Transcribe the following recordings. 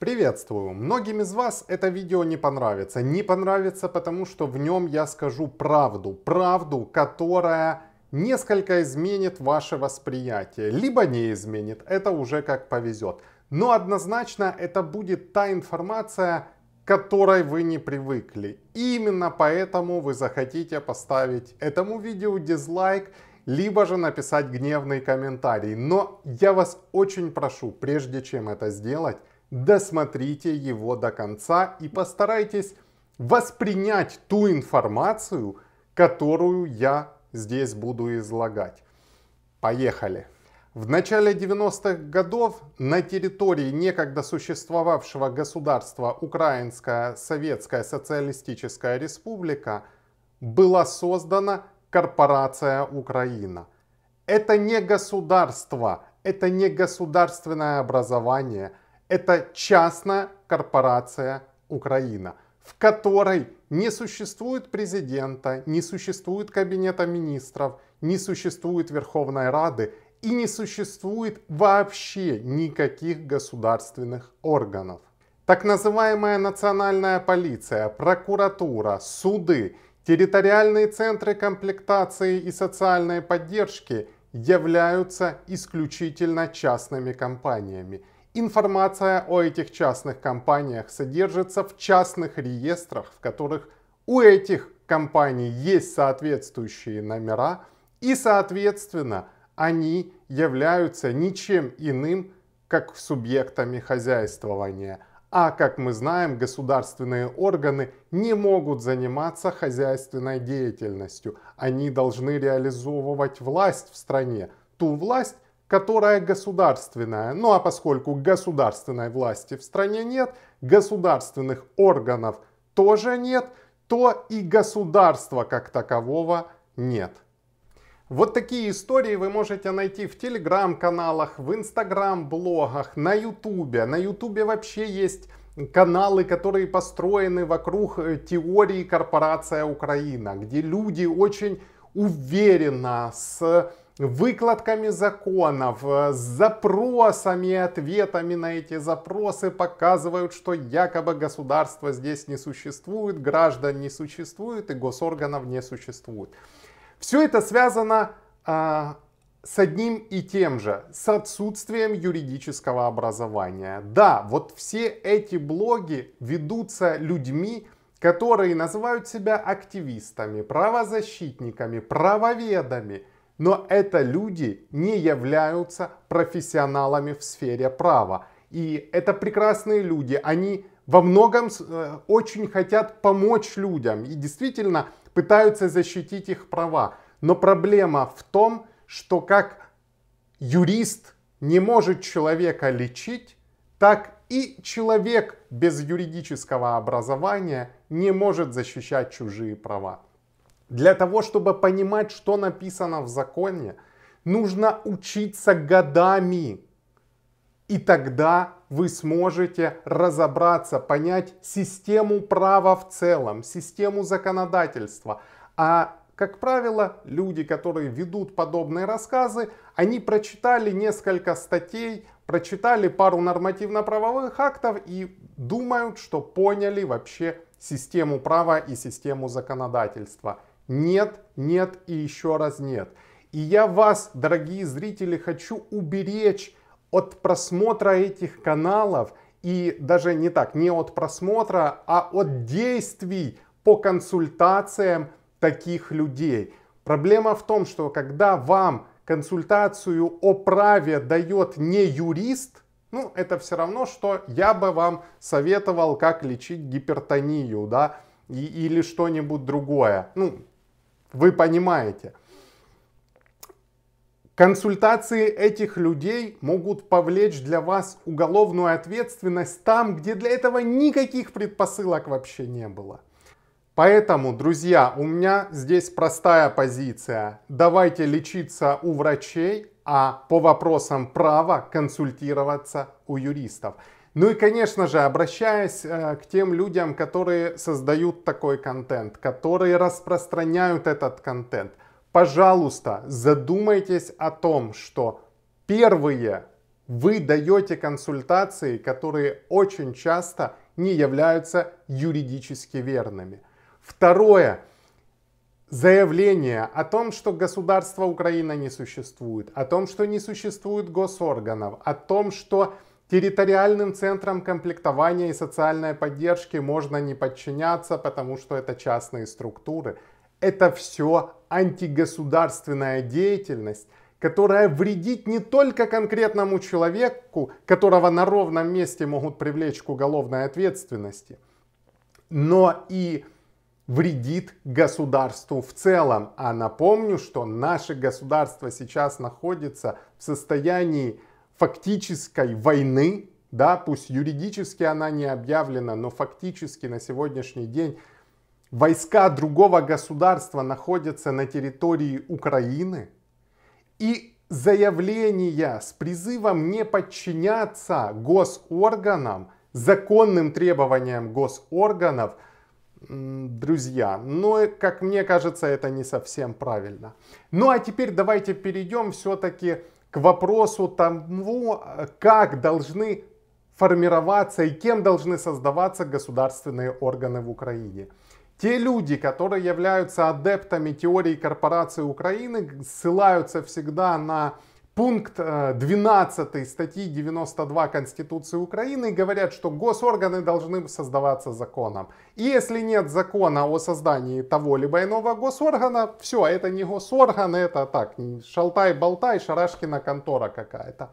Приветствую! Многим из вас это видео не понравится. Не понравится, потому что в нем я скажу правду. Правду, которая несколько изменит ваше восприятие. Либо не изменит, это уже как повезет. Но однозначно это будет та информация, к которой вы не привыкли. И именно поэтому вы захотите поставить этому видео дизлайк либо же написать гневный комментарий. Но я вас очень прошу, прежде чем это сделать, досмотрите его до конца и постарайтесь воспринять ту информацию, которую я здесь буду излагать. Поехали! В начале 90-х годов на территории некогда существовавшего государства Украинская Советская Социалистическая Республика была создана корпорация Украина. Это не государство, это не государственное образование – это частная корпорация Украина, в которой не существует президента, не существует кабинета министров, не существует Верховной Рады и не существует вообще никаких государственных органов. Так называемая национальная полиция, прокуратура, суды, территориальные центры комплектации и социальной поддержки являются исключительно частными компаниями – Информация о этих частных компаниях содержится в частных реестрах, в которых у этих компаний есть соответствующие номера, и, соответственно, они являются ничем иным, как субъектами хозяйствования. А, как мы знаем, государственные органы не могут заниматься хозяйственной деятельностью. Они должны реализовывать власть в стране, ту власть, которая государственная. Ну а поскольку государственной власти в стране нет, государственных органов тоже нет, то и государства как такового нет. Вот такие истории вы можете найти в телеграм-каналах, в инстаграм-блогах, на ютубе. На ютубе вообще есть каналы, которые построены вокруг э, теории корпорация Украина, где люди очень уверенно с выкладками законов, э, с запросами и ответами на эти запросы показывают, что якобы государства здесь не существует, граждан не существует и госорганов не существует. Все это связано а, с одним и тем же, с отсутствием юридического образования. Да, вот все эти блоги ведутся людьми, которые называют себя активистами, правозащитниками, правоведами – но это люди не являются профессионалами в сфере права. И это прекрасные люди, они во многом э, очень хотят помочь людям и действительно пытаются защитить их права. Но проблема в том, что как юрист не может человека лечить, так и человек без юридического образования не может защищать чужие права. Для того, чтобы понимать, что написано в законе, нужно учиться годами. И тогда вы сможете разобраться, понять систему права в целом, систему законодательства. А, как правило, люди, которые ведут подобные рассказы, они прочитали несколько статей, прочитали пару нормативно-правовых актов и думают, что поняли вообще систему права и систему законодательства. Нет, нет и еще раз нет. И я вас, дорогие зрители, хочу уберечь от просмотра этих каналов и даже не так, не от просмотра, а от действий по консультациям таких людей. Проблема в том, что когда вам консультацию о праве дает не юрист, ну, это все равно, что я бы вам советовал, как лечить гипертонию, да, и, или что-нибудь другое. Ну, вы понимаете. Консультации этих людей могут повлечь для вас уголовную ответственность там, где для этого никаких предпосылок вообще не было. Поэтому, друзья, у меня здесь простая позиция. Давайте лечиться у врачей, а по вопросам права консультироваться у юристов. Ну и, конечно же, обращаясь э, к тем людям, которые создают такой контент, которые распространяют этот контент, пожалуйста, задумайтесь о том, что первые вы даете консультации, которые очень часто не являются юридически верными. Второе, заявление о том, что государство Украина не существует, о том, что не существует госорганов, о том, что Территориальным центрам комплектования и социальной поддержки можно не подчиняться, потому что это частные структуры. Это все антигосударственная деятельность, которая вредит не только конкретному человеку, которого на ровном месте могут привлечь к уголовной ответственности, но и вредит государству в целом. А напомню, что наше государство сейчас находится в состоянии фактической войны, да, пусть юридически она не объявлена, но фактически на сегодняшний день войска другого государства находятся на территории Украины, и заявления с призывом не подчиняться госорганам, законным требованиям госорганов, друзья, но, как мне кажется, это не совсем правильно. Ну а теперь давайте перейдем все-таки к к вопросу тому, ну, как должны формироваться и кем должны создаваться государственные органы в Украине. Те люди, которые являются адептами теории корпорации Украины, ссылаются всегда на пункт 12 э, статьи 92 Конституции Украины говорят, что госорганы должны создаваться законом. И если нет закона о создании того либо иного госоргана, все, это не госорган, это так, шалтай-болтай, шарашкина контора какая-то.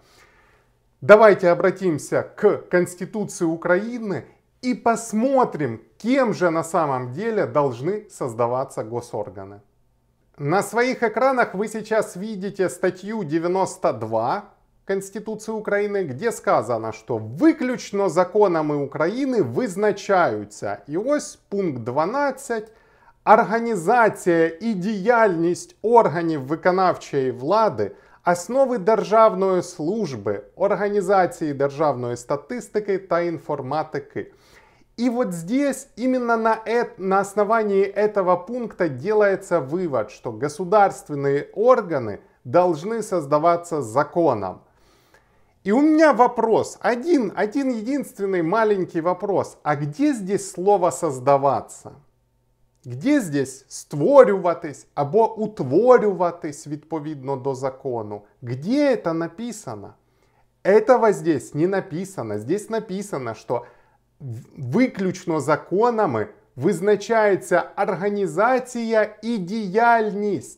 Давайте обратимся к Конституции Украины и посмотрим, кем же на самом деле должны создаваться госорганы. На своих экранах вы сейчас видите статью 92 Конституции Украины, где сказано, что виключно законами України визначаються і ось пункт 12. Організація і діяльність органів виконавчої влади, основи державної служби, організації державної статистики та інформатики. И вот здесь, именно на, эт, на основании этого пункта делается вывод, что государственные органы должны создаваться законом. И у меня вопрос, один, один единственный маленький вопрос, а где здесь слово «создаваться»? Где здесь створюватись або утворюватись відповідно до закону? Где это написано? Этого здесь не написано. Здесь написано, что виключно законами визначається організація і діяльність.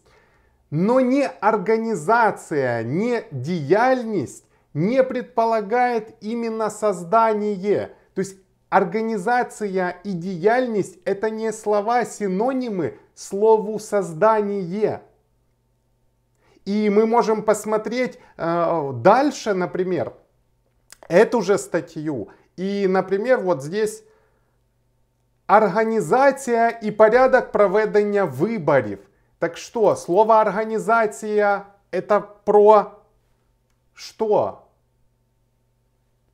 Но ни организация, ни деятельность не предполагает именно создание. То есть организация и деятельность это не слова синонимы слову создание. И мы можем посмотреть э, дальше, например, эту же статью. И, например, вот здесь организация и порядок проведения выборов. Так что, слово "организация" это про что?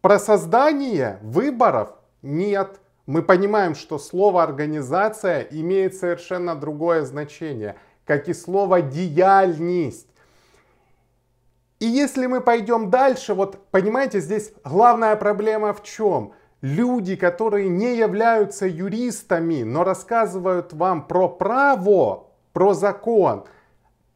Про создание выборов? Нет. Мы понимаем, что слово организация имеет совершенно другое значение, как и слово деяльность если мы пойдем дальше, вот понимаете, здесь главная проблема в чем? Люди, которые не являются юристами, но рассказывают вам про право, про закон,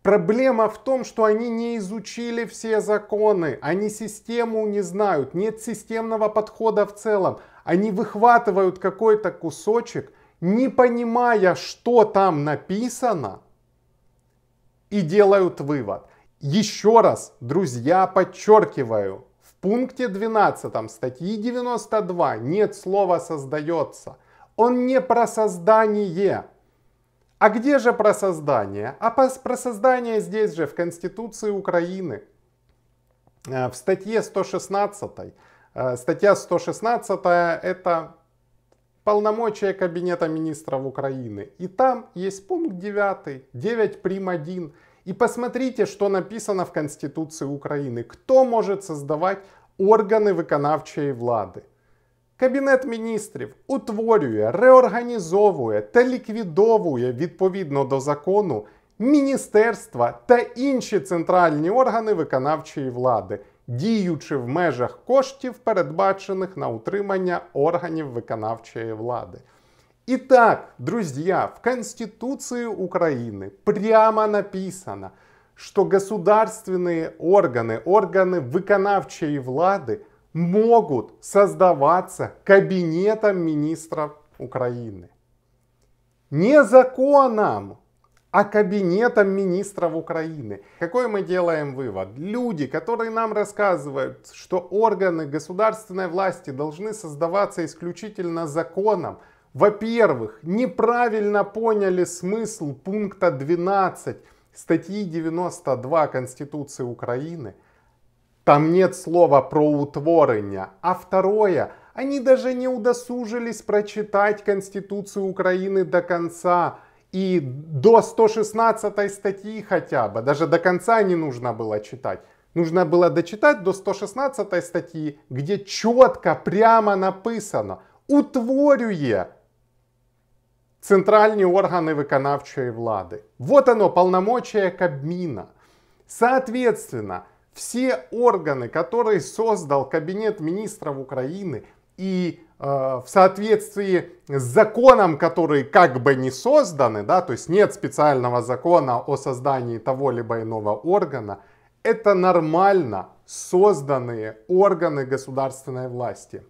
Проблема в том, что они не изучили все законы, они систему не знают, нет системного подхода в целом. Они выхватывают какой-то кусочек, не понимая, что там написано, и делают вывод. Еще раз, друзья, подчеркиваю, в пункте 12 статьи 92 нет слова «создается». Он не про создание. А где же про создание? А про создание здесь же, в Конституции Украины. Э, в статье 116. Э, статья 116 это полномочия Кабинета министров Украины. И там есть пункт 9, 9 прим 1. И посмотрите, что написано в Конституции Украины. Кто может создавать органи виконавчої влади. Кабінет міністрів утворює, реорганізовує та ліквідовує відповідно до закону міністерства та інші центральні органи виконавчої влади, діючи в межах коштів, передбачених на утримання органів виконавчої влади. Итак, друзья, в Конституции Украины прямо написано, что государственные органы, органы выконавчей влады могут создаваться кабинетом министров Украины. Не законом, а кабинетом министров Украины. Какой мы делаем вывод? Люди, которые нам рассказывают, что органы государственной власти должны создаваться исключительно законом – во-первых, неправильно поняли смысл пункта 12 статьи 92 Конституции Украины. Там нет слова про утворення. А второе, они даже не удосужились прочитать Конституцию Украины до конца. И до 116 статьи хотя бы, даже до конца не нужно было читать. Нужно было дочитать до 116 статьи, где четко, прямо написано «утворює центральные органы выконавчей влады. Вот оно, полномочия Кабмина. Соответственно, все органы, которые создал Кабинет министров Украины и э, в соответствии с законом, который как бы не созданы, да, то есть нет специального закона о создании того либо иного органа, это нормально созданные органы государственной власти.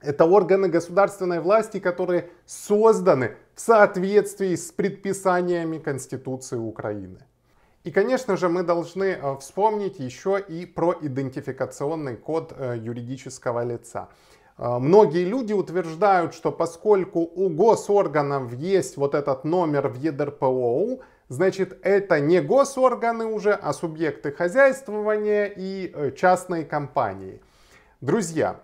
Это органы государственной власти, которые созданы в соответствии с предписаниями Конституции Украины. И, конечно же, мы должны э, вспомнить еще и про идентификационный код э, юридического лица. Э, многие люди утверждают, что поскольку у госорганов есть вот этот номер в ЕДРПОУ, значит это не госорганы уже, а субъекты хозяйствования и частные компании. Друзья,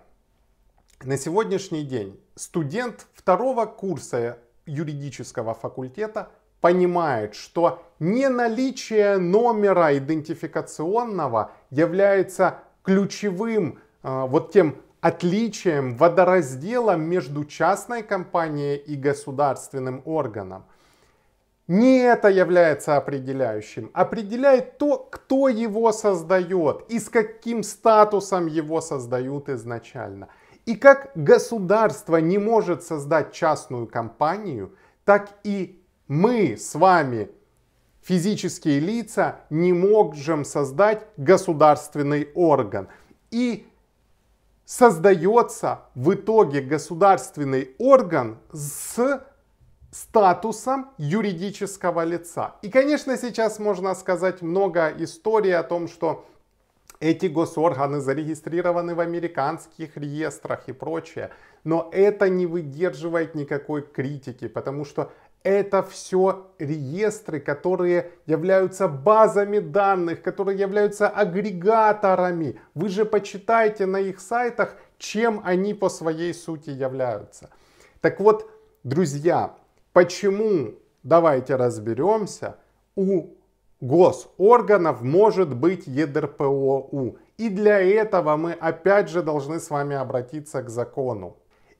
на сегодняшний день студент второго курса юридического факультета понимает, что не наличие номера идентификационного является ключевым э, вот тем отличием, водоразделом между частной компанией и государственным органом. Не это является определяющим. Определяет то, кто его создает и с каким статусом его создают изначально. И как государство не может создать частную компанию, так и мы с вами, физические лица, не можем создать государственный орган. И создается в итоге государственный орган с статусом юридического лица. И, конечно, сейчас можно сказать много истории о том, что эти госорганы зарегистрированы в американских реестрах и прочее. Но это не выдерживает никакой критики, потому что это все реестры, которые являются базами данных, которые являются агрегаторами. Вы же почитайте на их сайтах, чем они по своей сути являются. Так вот, друзья, почему, давайте разберемся, у госорганов может быть ЕДРПОУ. И для этого мы опять же должны с вами обратиться к закону.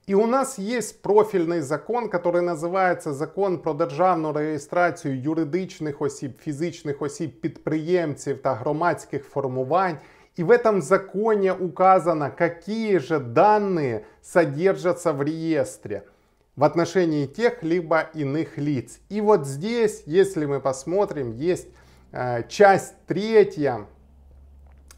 И у нас есть профильный закон, который называется закон про державну реєстрацію юридичних осіб, фізичних осіб, підприємців та громадських формувань. И в этом законе указано, какие же данные содержатся в реестре в отношении тех либо иных лиц. И вот здесь, если мы посмотрим, есть Э, часть 3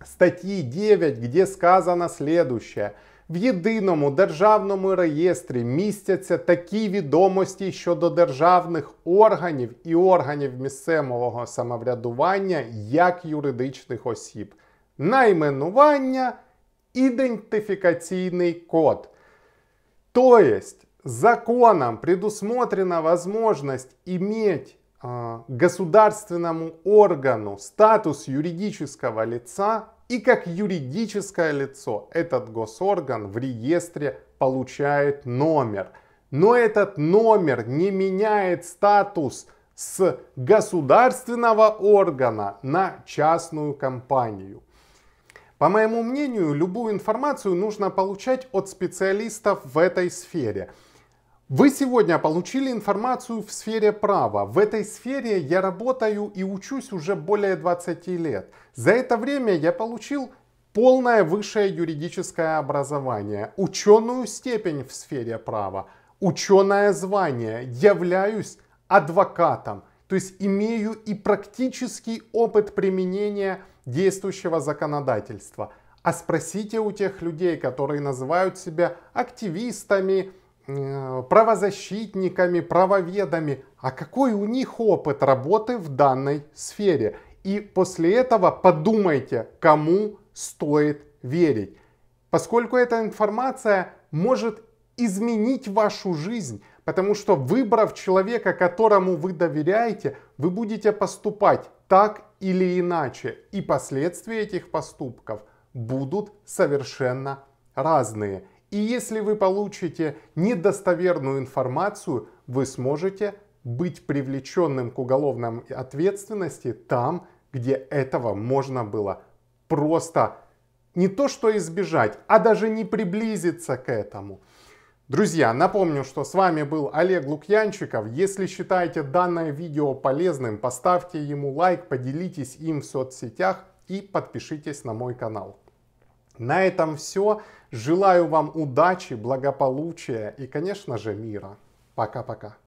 статті 9, де сказано следующее. В єдиному державному реєстрі містяться такі відомості щодо державних органів і органів місцевого самоврядування як юридичних осіб, найменування, ідентифікаційний код. Тобто, законом предусмотрена можливість іметь А, государственному органу статус юридического лица и как юридическое лицо этот госорган в реестре получает номер. Но этот номер не меняет статус с государственного органа на частную компанию. По моему мнению, любую информацию нужно получать от специалистов в этой сфере – вы сегодня получили информацию в сфере права. В этой сфере я работаю и учусь уже более 20 лет. За это время я получил полное высшее юридическое образование, ученую степень в сфере права, ученое звание, являюсь адвокатом, то есть имею и практический опыт применения действующего законодательства. А спросите у тех людей, которые называют себя активистами, Э, правозащитниками, правоведами, а какой у них опыт работы в данной сфере. И после этого подумайте, кому стоит верить. Поскольку эта информация может изменить вашу жизнь, потому что выбрав человека, которому вы доверяете, вы будете поступать так или иначе. И последствия этих поступков будут совершенно разные. И если вы получите недостоверную информацию, вы сможете быть привлеченным к уголовной ответственности там, где этого можно было просто не то что избежать, а даже не приблизиться к этому. Друзья, напомню, что с вами был Олег Лукьянчиков. Если считаете данное видео полезным, поставьте ему лайк, поделитесь им в соцсетях и подпишитесь на мой канал. На этом все. Желаю вам удачи, благополучия и, конечно же, мира. Пока-пока.